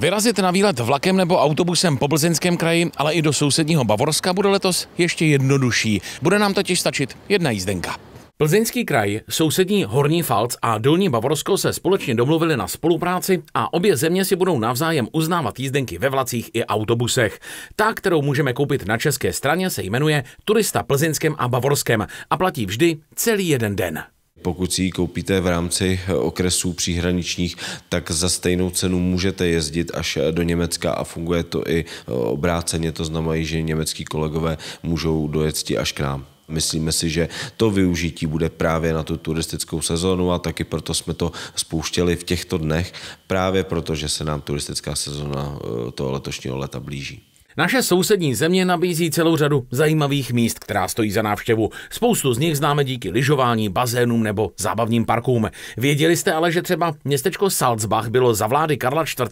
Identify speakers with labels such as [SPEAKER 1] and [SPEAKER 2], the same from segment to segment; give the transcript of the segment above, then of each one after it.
[SPEAKER 1] Vyrazit na výlet vlakem nebo autobusem po Blzeňském kraji, ale i do sousedního Bavorska bude letos ještě jednodušší. Bude nám totiž stačit jedna jízdenka. Plzeňský kraj, sousední Horní Falc a Dolní Bavorsko se společně domluvili na spolupráci a obě země si budou navzájem uznávat jízdenky ve vlacích i autobusech. Ta, kterou můžeme koupit na české straně, se jmenuje Turista Plzeňském a Bavorském a platí vždy celý jeden den.
[SPEAKER 2] Pokud si ji koupíte v rámci eh, okresů příhraničních, tak za stejnou cenu můžete jezdit až eh, do Německa a funguje to i eh, obráceně. To znamená, že německý kolegové můžou dojet až k nám. Myslíme si, že to využití bude právě na tu turistickou sezonu a taky proto jsme to spouštěli v těchto dnech, právě proto, že se nám turistická sezona toho letošního leta blíží.
[SPEAKER 1] Naše sousední země nabízí celou řadu zajímavých míst, která stojí za návštěvu. Spoustu z nich známe díky lyžování, bazénům nebo zábavním parkům. Věděli jste ale, že třeba městečko Salzbach bylo za vlády Karla IV.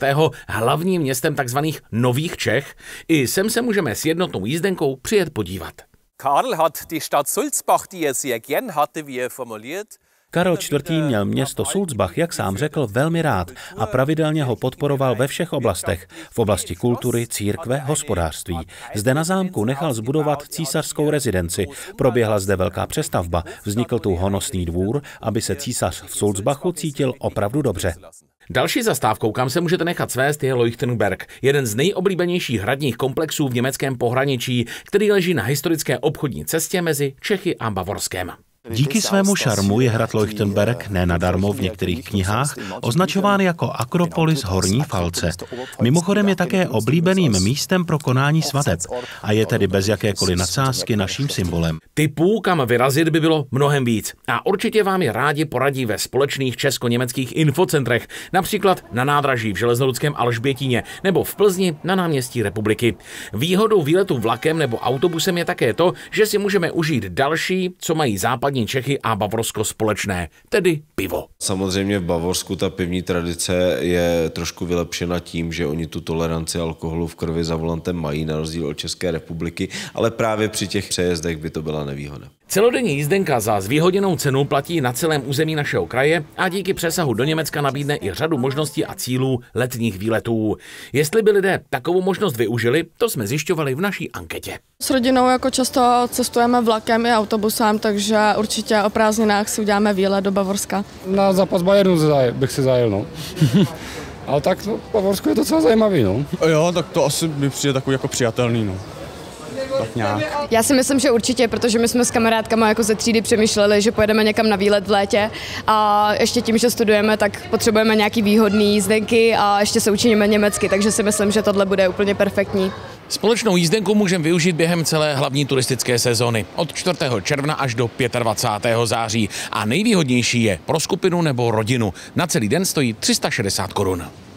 [SPEAKER 1] hlavním městem tzv. Nových Čech? I sem se můžeme s jednotnou jízdenkou přijet podívat. Karl hat die Stadt Sulzbach, die er sehr gern hatte, wie er formuliert,
[SPEAKER 3] Karel IV. měl město Sulzbach, jak sám řekl, velmi rád a pravidelně ho podporoval ve všech oblastech, v oblasti kultury, církve, hospodářství. Zde na zámku nechal zbudovat císařskou rezidenci. Proběhla zde velká přestavba, vznikl tu honosný dvůr, aby se císař v Sulzbachu cítil opravdu dobře.
[SPEAKER 1] Další zastávkou, kam se můžete nechat svést, je Leuchtenberg, jeden z nejoblíbenějších hradních komplexů v německém pohraničí, který leží na historické obchodní cestě mezi Čechy a Bavorskem.
[SPEAKER 3] Díky svému šarmu je hrad Leuchtenberg nenadarmo v některých knihách označován jako Akropolis Horní Falce. Mimochodem je také oblíbeným místem pro konání svateb a je tedy bez jakékoliv nadsázky naším symbolem.
[SPEAKER 1] Typů, kam vyrazit, by bylo mnohem víc. A určitě vám je rádi poradí ve společných česko-německých infocentrech, například na nádraží v Železnorodském Alžbětině nebo v Plzni na náměstí republiky. Výhodou výletu vlakem nebo autobusem je také to, že si můžeme užít další, co mají západní západní Čechy a Bavorsko společné,
[SPEAKER 2] tedy pivo. Samozřejmě v Bavorsku ta pivní tradice je trošku vylepšena tím, že oni tu toleranci alkoholu v krvi za volantem mají, na rozdíl od České republiky, ale právě při těch přejezdech by to byla nevýhoda.
[SPEAKER 1] Celodenní jízdenka za zvýhodněnou cenu platí na celém území našeho kraje a díky přesahu do Německa nabídne i řadu možností a cílů letních výletů. Jestli by lidé takovou možnost využili, to jsme zjišťovali v naší anketě.
[SPEAKER 3] S rodinou jako často cestujeme vlakem i autobusem, takže určitě o prázdninách si uděláme výlet do
[SPEAKER 2] Bavorska. Na zápas Bayernu bych si zajel, no. Ale tak no, Bavorsko je docela zajímavý, no.
[SPEAKER 3] Jo, tak to asi mi přijde takový jako přijatelný, no tak nějak. Já si myslím, že určitě, protože my jsme s kamarádkama jako ze třídy přemýšleli, že pojedeme někam na výlet v létě a ještě tím, že studujeme, tak potřebujeme nějaký výhodný jízdenky a ještě se učíme německy, takže si myslím, že tohle bude úplně perfektní.
[SPEAKER 1] Společnou jízdenku můžeme využít během celé hlavní turistické sezóny od 4. června až do 25. září a nejvýhodnější je pro skupinu nebo rodinu. Na celý den stojí 360 korun.